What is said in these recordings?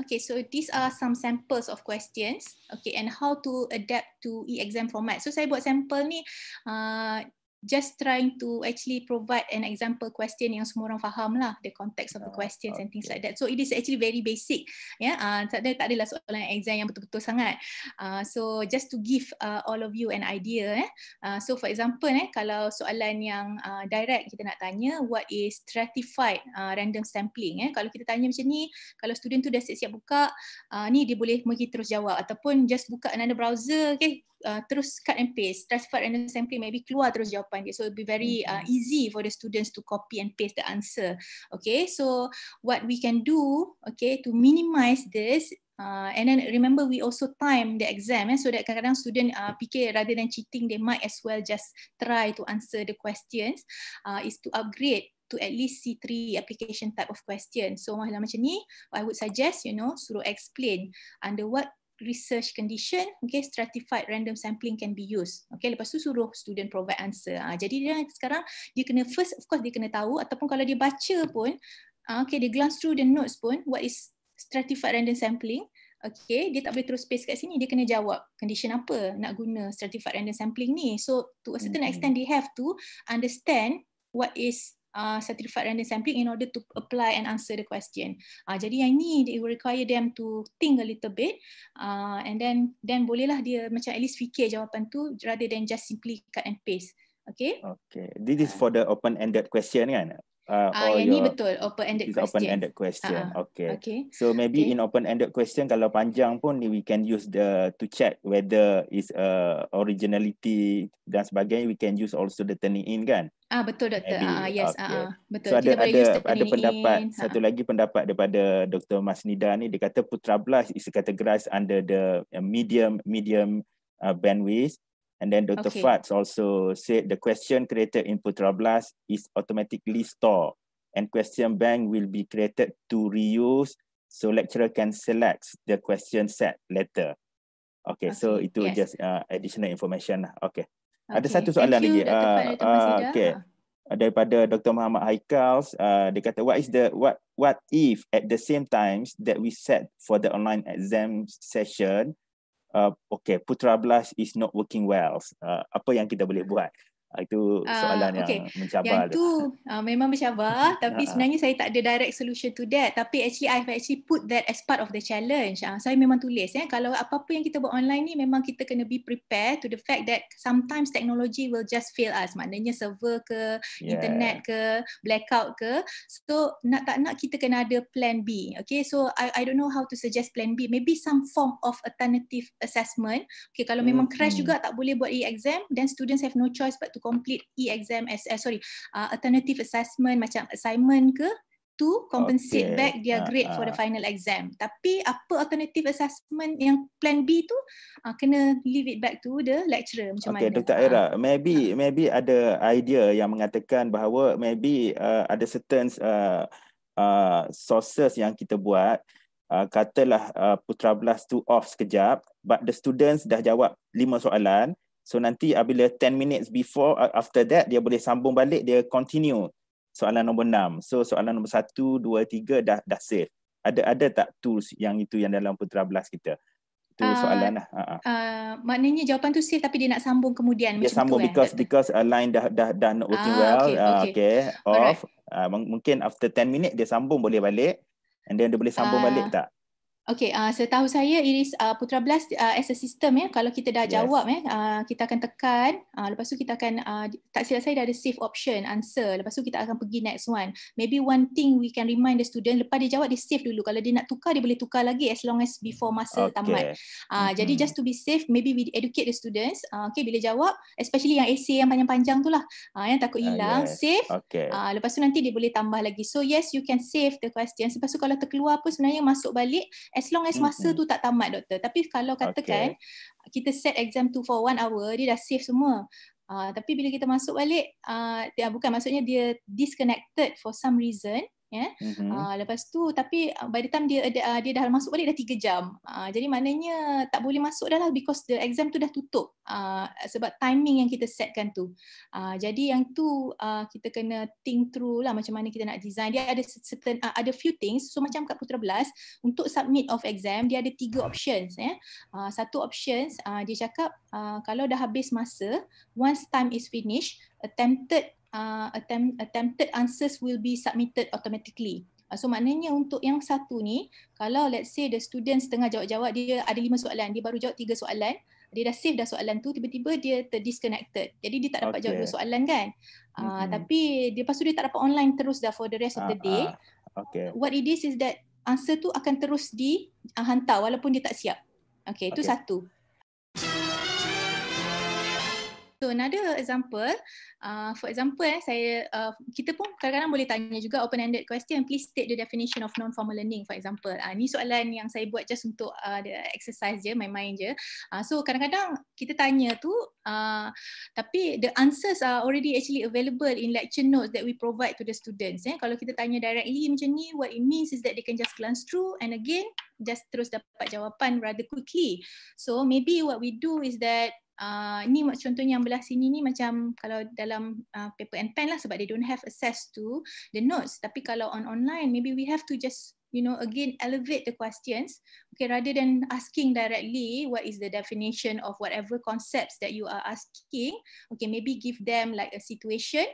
Okay, so these are some samples of questions. Okay, and how to adapt to e-exam format. So saya buat sampel ni uh, just trying to actually provide an example question yang semua orang faham lah the context of the ah, questions okay. and things like that so it is actually very basic ya yeah? uh, tak ada lah soalan exam yang betul-betul sangat uh, so just to give uh, all of you an idea eh uh, so for example eh kalau soalan yang uh, direct kita nak tanya what is stratified uh, random sampling eh kalau kita tanya macam ni kalau student tu dah siap-siap buka uh, ni dia boleh mungkin terus jawab ataupun just buka another browser okay Uh, terus cut and paste transfer and assembly maybe keluar terus jawapan dia so it'll be very uh, mm-hmm. easy for the students to copy and paste the answer okay so what we can do okay to minimize this Uh, and then remember we also time the exam eh, so that kadang-kadang student uh, fikir rather than cheating they might as well just try to answer the questions uh, is to upgrade to at least C3 application type of question. So macam ni, I would suggest, you know, suruh explain under what research condition, okay, stratified random sampling can be used. Okay, lepas tu suruh student provide answer. Ha, jadi dia sekarang dia kena first, of course dia kena tahu ataupun kalau dia baca pun, ha, okay, dia glance through the notes pun, what is stratified random sampling, okay, dia tak boleh terus paste kat sini, dia kena jawab condition apa nak guna stratified random sampling ni. So to a certain hmm. extent, they have to understand what is uh, stratified random sampling in order to apply and answer the question. Uh, jadi yang ni it will require them to think a little bit uh, and then then bolehlah dia macam at least fikir jawapan tu rather than just simply cut and paste. Okay. Okay. This is for the open-ended question kan? Ah, uh, uh, ini betul open-ended question. Open-ended question. Uh-huh. Okay. okay. So maybe okay. in open-ended question, kalau panjang pun, we can use the to check whether is a uh, originality dan sebagainya. We can use also the turning in kan? Ah, uh, betul doktor. Ah, uh, yes. Ah, okay. uh, betul. So, Kita ada, boleh ada, pendapat in. satu uh-huh. lagi pendapat daripada Dr. Nida ni. Dia kata putra blast is categorized under the uh, medium medium uh, bandwidth. And then Dr. Okay. Fats also said the question created in Putra Blast is automatically stored and question bank will be created to reuse so lecturer can select the question set later. Okay, okay. so itu yes. just uh, additional information. Okay. Lah. okay. Ada satu soalan Thank lagi. You, uh, uh, okay. Daripada Dr. Muhammad Haikals, uh, dia kata, what is the what what if at the same times that we set for the online exam session, Uh, okay, Putra blast is not working well. Uh, apa yang kita boleh buat? Ah, itu soalan uh, ah, okay. yang mencabar. Yang tu uh, memang mencabar tapi uh, sebenarnya saya tak ada direct solution to that tapi actually I've actually put that as part of the challenge. Uh, saya memang tulis eh kalau apa-apa yang kita buat online ni memang kita kena be prepared to the fact that sometimes technology will just fail us. Maknanya server ke, yeah. internet ke, blackout ke. So nak tak nak kita kena ada plan B. Okay so I I don't know how to suggest plan B. Maybe some form of alternative assessment. Okay kalau memang mm-hmm. crash hmm. juga tak boleh buat e-exam then students have no choice but to complete e-exam as uh, sorry uh, alternative assessment macam assignment ke to compensate okay. back their ah, grade uh, for the ah. final exam tapi apa alternative assessment yang plan B tu uh, kena leave it back to the lecturer macam okay, mana okey Dr. Aira uh, maybe maybe ada idea yang mengatakan bahawa maybe uh, ada certain uh, uh, sources yang kita buat uh, katalah uh, putra belas tu off sekejap but the students dah jawab lima soalan So nanti apabila 10 minutes before after that dia boleh sambung balik dia continue soalan nombor 6. So soalan nombor 1 2 3 dah dah save. Ada ada tak tools yang itu yang dalam Putra belas kita? Itu uh, soalan lah. Uh-huh. Uh, maknanya jawapan tu save tapi dia nak sambung kemudian dia macam sambung tu. sambung because eh? because uh, line dah dah dah not working uh, well. Okay, uh, okay. off. Uh, mungkin after 10 minutes dia sambung boleh balik and then dia boleh sambung uh, balik tak? Okey, uh, setahu saya Iris uh, ah, Putra Blast uh, as a system ya. Kalau kita dah yes. jawab ya, uh, kita akan tekan. Uh, lepas tu kita akan uh, tak silap saya dah ada save option answer. Lepas tu kita akan pergi next one. Maybe one thing we can remind the student lepas dia jawab dia save dulu. Kalau dia nak tukar dia boleh tukar lagi as long as before masa okay. tamat. Uh, mm-hmm. Jadi just to be safe, maybe we educate the students. Uh, okay, bila jawab, especially yang essay yang panjang-panjang tu lah, uh, yang takut hilang, uh, yes. save. Okay. Uh, lepas tu nanti dia boleh tambah lagi. So yes, you can save the question. Lepas tu kalau terkeluar pun sebenarnya masuk balik as long as masa mm-hmm. tu tak tamat doktor tapi kalau katakan okay. kita set exam tu for one hour dia dah safe semua uh, tapi bila kita masuk balik uh, bukan maksudnya dia disconnected for some reason ya yeah. mm-hmm. uh, lepas tu tapi ah, by the time dia uh, dia dah masuk balik dah 3 jam uh, jadi maknanya tak boleh masuk dah lah because the exam tu dah tutup uh, sebab timing yang kita setkan tu uh, jadi yang tu uh, kita kena think through lah macam mana kita nak design dia ada certain uh, ada few things so macam kat putra belas untuk submit of exam dia ada tiga options ya yeah. uh, satu options uh, dia cakap uh, kalau dah habis masa once time is finished attempted Uh, attempt, attempted answers will be submitted automatically. Uh, so maknanya untuk yang satu ni, kalau let's say the student setengah jawab-jawab, dia ada lima soalan, dia baru jawab tiga soalan, dia dah save dah soalan tu, tiba-tiba dia terdisconnected. Jadi dia tak dapat okay. jawab dua soalan kan. Uh, mm-hmm. Tapi dia, lepas dia tak dapat online terus dah for the rest of the ah, day. Uh, uh, okay. What it is is that answer tu akan terus dihantar uh, walaupun dia tak siap. Okay, okay. satu. So another example, uh, for example eh, saya uh, kita pun kadang-kadang boleh tanya juga open-ended question, please state the definition of non-formal learning for example. Uh, ni soalan yang saya buat just untuk uh, the exercise je, main-main je. Uh, so kadang-kadang kita tanya tu, uh, tapi the answers are already actually available in lecture notes that we provide to the students. Eh. Kalau kita tanya directly macam ni, what it means is that they can just glance through and again, just terus dapat jawapan rather quickly. So maybe what we do is that uh, ah, ni contohnya yang belah sini ni macam kalau dalam uh, paper and pen lah sebab they don't have access to the notes tapi kalau on online maybe we have to just you know again elevate the questions okay rather than asking directly what is the definition of whatever concepts that you are asking okay maybe give them like a situation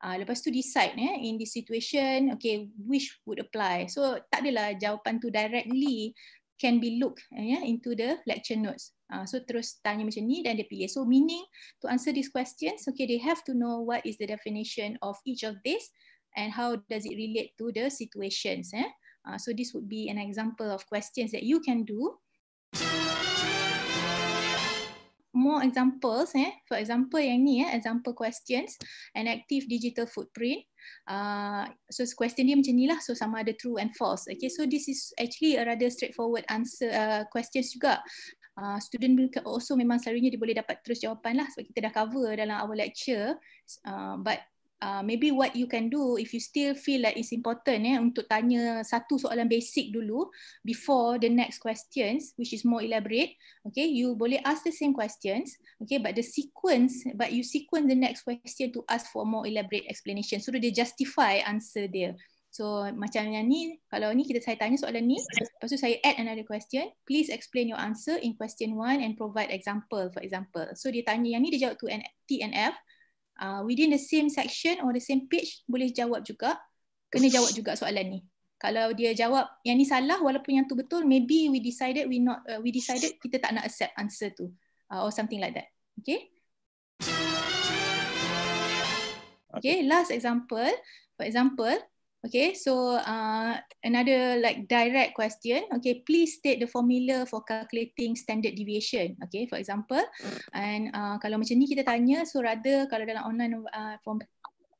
Uh, lepas tu decide eh, in this situation, okay, which would apply. So tak adalah jawapan tu directly can be looked eh, into the lecture notes. Uh, so terus tanya macam ni dan dia pilih. So meaning to answer these questions, okay, they have to know what is the definition of each of this and how does it relate to the situations. Eh? Uh, so this would be an example of questions that you can do. More examples, eh? for example yang ni, eh? example questions, an active digital footprint. Uh, so question dia macam ni lah, so sama ada true and false. Okay, so this is actually a rather straightforward answer uh, questions juga. Ah, student will also memang selalunya dia boleh dapat terus jawapan lah sebab kita dah cover dalam our lecture uh, but uh, maybe what you can do if you still feel like it's important eh, untuk tanya satu soalan basic dulu before the next questions which is more elaborate okay you boleh ask the same questions okay but the sequence but you sequence the next question to ask for more elaborate explanation so dia justify answer dia So macam yang ni, kalau ni kita saya tanya soalan ni, lepas tu saya add another question. Please explain your answer in question one and provide example for example. So dia tanya yang ni dia jawab to N T and F. Uh, within the same section or the same page boleh jawab juga. Kena jawab juga soalan ni. Kalau dia jawab yang ni salah walaupun yang tu betul, maybe we decided we not uh, we decided kita tak nak accept answer tu uh, or something like that. Okay. Okay, last example. For example, Okay, so uh, another like direct question. Okay, please state the formula for calculating standard deviation. Okay, for example, and uh, kalau macam ni kita tanya, so rather kalau dalam online uh, form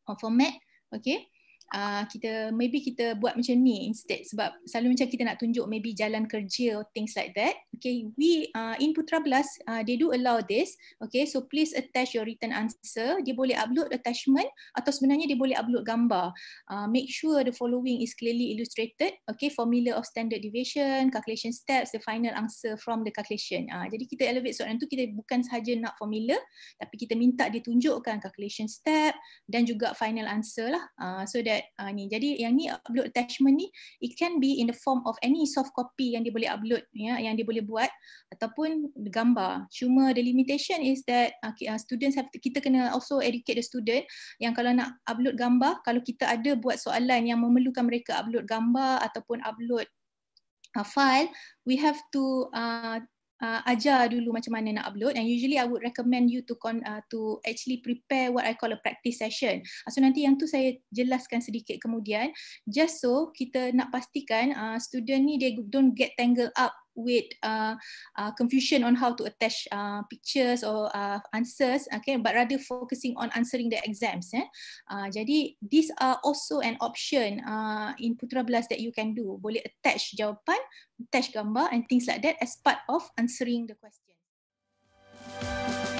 uh, format, okay, uh, kita maybe kita buat macam ni instead sebab selalu macam kita nak tunjuk maybe jalan kerja or things like that okay, we uh, in Putra Belas, uh, they do allow this. Okay, so please attach your written answer. Dia boleh upload attachment atau sebenarnya dia boleh upload gambar. Uh, make sure the following is clearly illustrated. Okay, formula of standard deviation, calculation steps, the final answer from the calculation. Uh, jadi kita elevate soalan tu, kita bukan sahaja nak formula, tapi kita minta dia tunjukkan calculation step dan juga final answer lah. Uh, so that uh, ni. Jadi yang ni upload attachment ni, it can be in the form of any soft copy yang dia boleh upload, ya, yang dia boleh buat ataupun gambar. Cuma the limitation is that uh, students have to, kita kena also educate the student yang kalau nak upload gambar, kalau kita ada buat soalan yang memerlukan mereka upload gambar ataupun upload uh, file, we have to uh, Uh, ajar dulu macam mana nak upload and usually I would recommend you to con, uh, to actually prepare what I call a practice session. So nanti yang tu saya jelaskan sedikit kemudian just so kita nak pastikan uh, student ni dia don't get tangled up with uh, uh, confusion on how to attach uh, pictures or uh, answers, okay, but rather focusing on answering the exams. Eh? Uh, jadi, these are also an option uh, in Putra Belas that you can do. Boleh attach jawapan, attach gambar and things like that as part of answering the question. Thank you.